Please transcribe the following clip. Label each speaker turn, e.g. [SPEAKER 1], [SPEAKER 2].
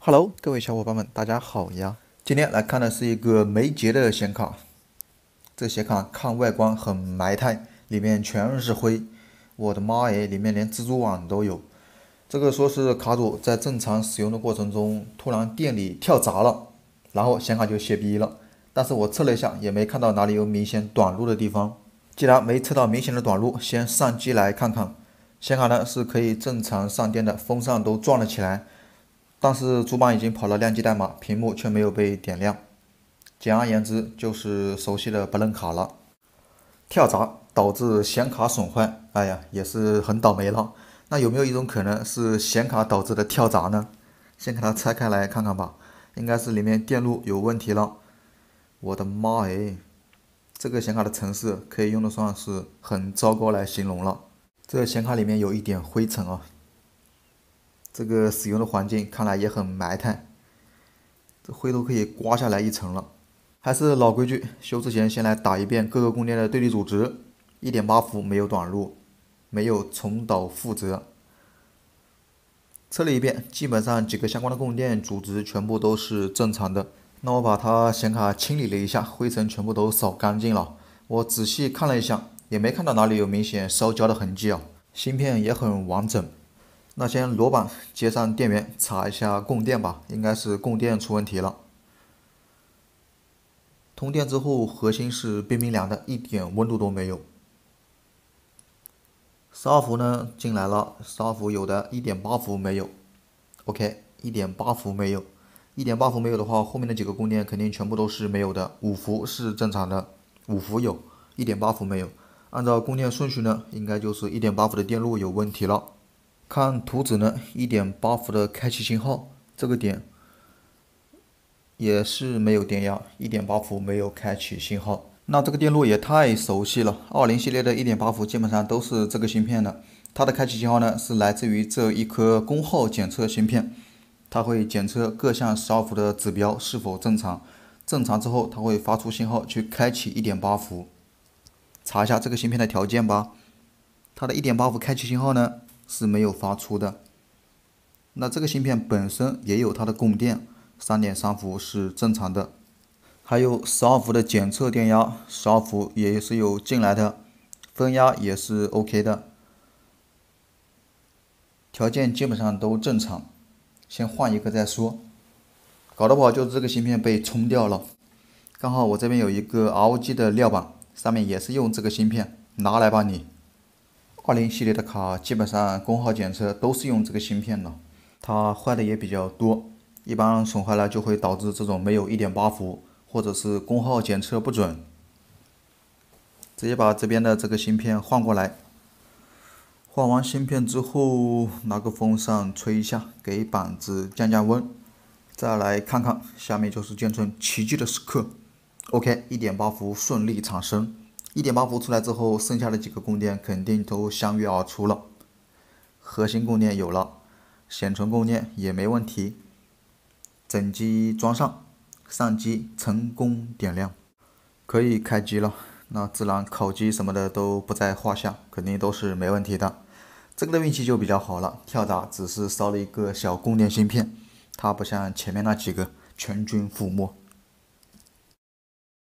[SPEAKER 1] Hello，各位小伙伴们，大家好呀！今天来看的是一个梅杰的显卡。这显卡看外观很埋汰，里面全是灰。我的妈耶，里面连蜘蛛网都有。这个说是卡主在正常使用的过程中，突然店里跳闸了，然后显卡就歇逼了。但是我测了一下，也没看到哪里有明显短路的地方。既然没测到明显的短路，先上机来看看。显卡呢是可以正常上电的，风扇都转了起来。但是主板已经跑了亮机代码，屏幕却没有被点亮，简而言之就是熟悉的不认卡了。跳闸导致显卡损坏，哎呀，也是很倒霉了。那有没有一种可能是显卡导致的跳闸呢？先给它拆开来看看吧，应该是里面电路有问题了。我的妈哎，这个显卡的成色可以用得上是很糟糕来形容了。这个显卡里面有一点灰尘啊。这个使用的环境看来也很埋汰，这灰都可以刮下来一层了。还是老规矩，修之前先来打一遍各个供电的对立阻值，一点八伏没有短路，没有重蹈覆辙。测了一遍，基本上几个相关的供电阻值全部都是正常的。那我把它显卡清理了一下，灰尘全部都扫干净了。我仔细看了一下，也没看到哪里有明显烧焦的痕迹啊，芯片也很完整。那先裸板接上电源，查一下供电吧，应该是供电出问题了。通电之后，核心是冰冰凉的，一点温度都没有。十二伏呢进来了，十二伏有的一点八伏没有。OK，一点八伏没有，一点八伏没有的话，后面的几个供电肯定全部都是没有的。五伏是正常的，五伏有一点八伏没有。按照供电顺序呢，应该就是一点八伏的电路有问题了。看图纸呢，一点八伏的开启信号，这个点也是没有电压，一点八伏没有开启信号。那这个电路也太熟悉了，二零系列的一点八伏基本上都是这个芯片的。它的开启信号呢，是来自于这一颗功耗检测芯片，它会检测各项十二伏的指标是否正常，正常之后它会发出信号去开启一点八伏。查一下这个芯片的条件吧，它的一点八伏开启信号呢？是没有发出的，那这个芯片本身也有它的供电，三点三伏是正常的，还有十二伏的检测电压，十二伏也是有进来的，分压也是 OK 的，条件基本上都正常，先换一个再说，搞得不好就是这个芯片被冲掉了，刚好我这边有一个 R O G 的料板，上面也是用这个芯片，拿来吧你。二零系列的卡基本上功耗检测都是用这个芯片的，它坏的也比较多，一般损坏了就会导致这种没有一点八伏，或者是功耗检测不准。直接把这边的这个芯片换过来，换完芯片之后拿个风扇吹一下，给板子降降温，再来看看，下面就是见证奇迹的时刻。OK，一点八伏顺利产生。一点八伏出来之后，剩下的几个供电肯定都相约而出了。核心供电有了，显存供电也没问题。整机装上，上机成功点亮，可以开机了。那自然烤机什么的都不在话下，肯定都是没问题的。这个的运气就比较好了，跳闸只是烧了一个小供电芯片，它不像前面那几个全军覆没。